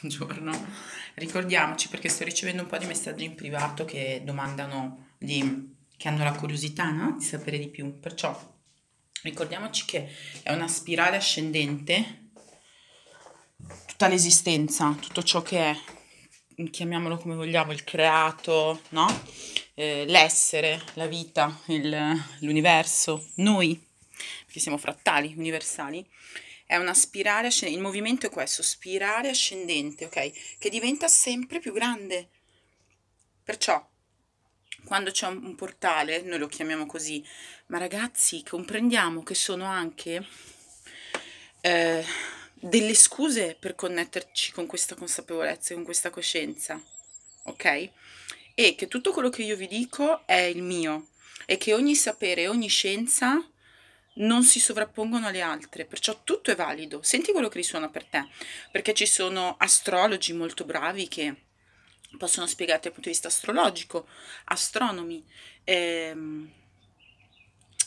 buongiorno, ricordiamoci perché sto ricevendo un po' di messaggi in privato che domandano di, che hanno la curiosità no? di sapere di più, perciò ricordiamoci che è una spirale ascendente tutta l'esistenza, tutto ciò che è, chiamiamolo come vogliamo, il creato, no? eh, l'essere, la vita, il, l'universo, noi, perché siamo frattali, universali, è una spirale ascendente, il movimento è questo, spirale ascendente, ok? Che diventa sempre più grande. Perciò quando c'è un portale, noi lo chiamiamo così, ma ragazzi comprendiamo che sono anche eh, delle scuse per connetterci con questa consapevolezza, con questa coscienza, ok? E che tutto quello che io vi dico è il mio e che ogni sapere, ogni scienza non si sovrappongono alle altre, perciò tutto è valido. Senti quello che risuona per te, perché ci sono astrologi molto bravi che possono spiegarti dal punto di vista astrologico, astronomi, ehm,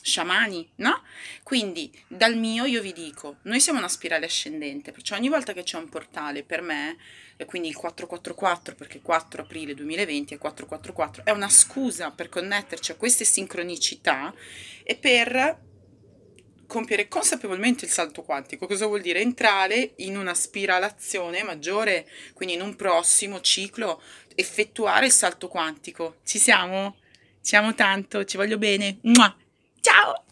sciamani, no? Quindi dal mio io vi dico, noi siamo una spirale ascendente, perciò ogni volta che c'è un portale per me, quindi il 444 perché 4 aprile 2020 è 444, è una scusa per connetterci a queste sincronicità e per compiere consapevolmente il salto quantico. Cosa vuol dire? Entrare in una spiralazione maggiore, quindi in un prossimo ciclo, effettuare il salto quantico. Ci siamo? Ci siamo tanto, ci voglio bene. Mua! Ciao!